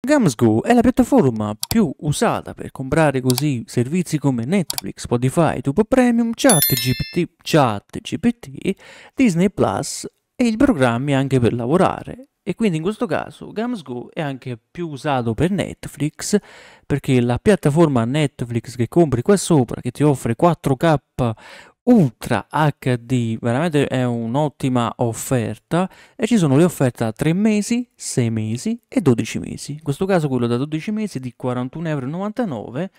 Gamsgo è la piattaforma più usata per comprare così servizi come Netflix, Spotify, YouTube Premium, ChatGPT, ChatGPT, Disney Plus e i programmi anche per lavorare. E quindi in questo caso Gamsgo è anche più usato per Netflix perché la piattaforma Netflix che compri qua sopra, che ti offre 4K Ultra HD veramente è un'ottima offerta e ci sono le offerte da 3 mesi, 6 mesi e 12 mesi. In questo caso quello da 12 mesi è di 41,99€,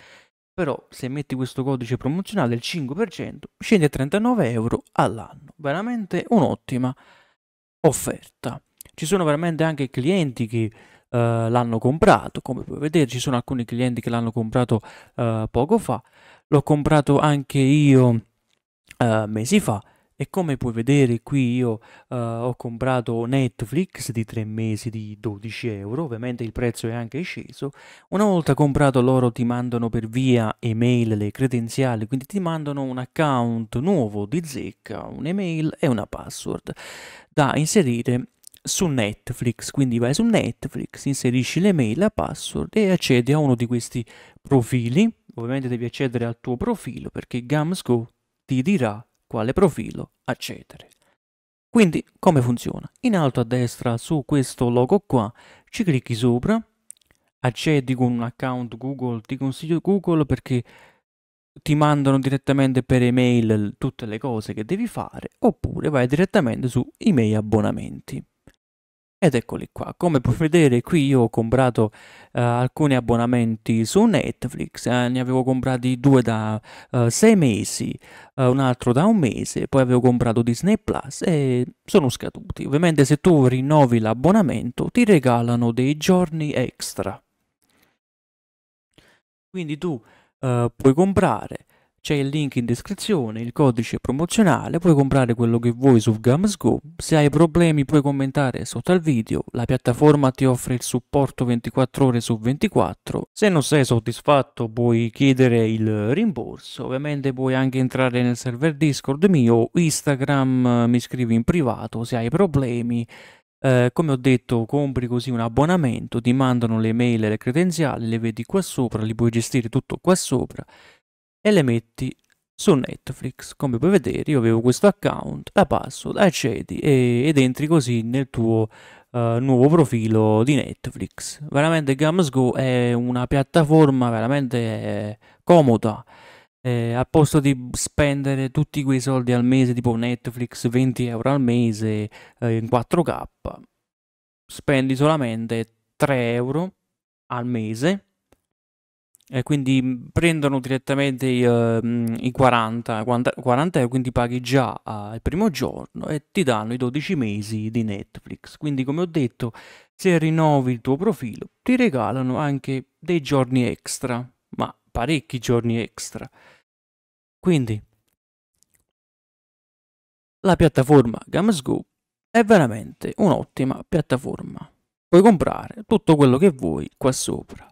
però se metti questo codice promozionale del 5% scende a 39 euro all'anno. Veramente un'ottima offerta. Ci sono veramente anche clienti che Uh, l'hanno comprato. Come puoi vedere, ci sono alcuni clienti che l'hanno comprato uh, poco fa. L'ho comprato anche io uh, mesi fa. E come puoi vedere qui io uh, ho comprato Netflix di 3 mesi di 12 euro, ovviamente il prezzo è anche sceso. Una volta comprato loro ti mandano per via email le credenziali, quindi ti mandano un account nuovo di zecca, un'email e una password da inserire su Netflix, quindi vai su Netflix, inserisci l'email, la password e accedi a uno di questi profili. Ovviamente devi accedere al tuo profilo perché Gamsco ti dirà quale profilo accedere. Quindi come funziona? In alto a destra su questo logo qua ci clicchi sopra, accedi con un account Google, ti consiglio Google perché ti mandano direttamente per email tutte le cose che devi fare oppure vai direttamente su email abbonamenti. Ed eccoli qua, come puoi vedere qui io ho comprato uh, alcuni abbonamenti su Netflix, eh, ne avevo comprati due da uh, sei mesi, uh, un altro da un mese, poi avevo comprato Disney Plus e sono scaduti. Ovviamente se tu rinnovi l'abbonamento ti regalano dei giorni extra. Quindi tu puoi comprare c'è il link in descrizione, il codice promozionale, puoi comprare quello che vuoi su Gamsgo. Se hai problemi puoi commentare sotto al video, la piattaforma ti offre il supporto 24 ore su 24. Se non sei soddisfatto puoi chiedere il rimborso, ovviamente puoi anche entrare nel server Discord mio, Instagram mi scrivi in privato se hai problemi. Eh, come ho detto, compri così un abbonamento, ti mandano le mail e le credenziali, le vedi qua sopra, li puoi gestire tutto qua sopra e le metti su Netflix. Come puoi vedere, io avevo questo account, la password, accedi e, ed entri così nel tuo Uh, nuovo profilo di Netflix. Veramente Gamsgo è una piattaforma veramente comoda. Eh, al posto di spendere tutti quei soldi al mese, tipo Netflix 20 euro al mese eh, in 4K, spendi solamente 3 euro al mese e quindi prendono direttamente i, uh, i 40, 40, euro, quindi paghi già uh, il primo giorno e ti danno i 12 mesi di Netflix. Quindi come ho detto, se rinnovi il tuo profilo ti regalano anche dei giorni extra, ma parecchi giorni extra. Quindi la piattaforma Gamsgo è veramente un'ottima piattaforma. Puoi comprare tutto quello che vuoi qua sopra.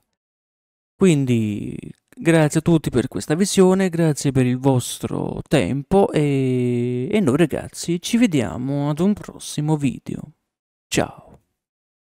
Quindi grazie a tutti per questa visione, grazie per il vostro tempo e, e noi ragazzi ci vediamo ad un prossimo video. Ciao!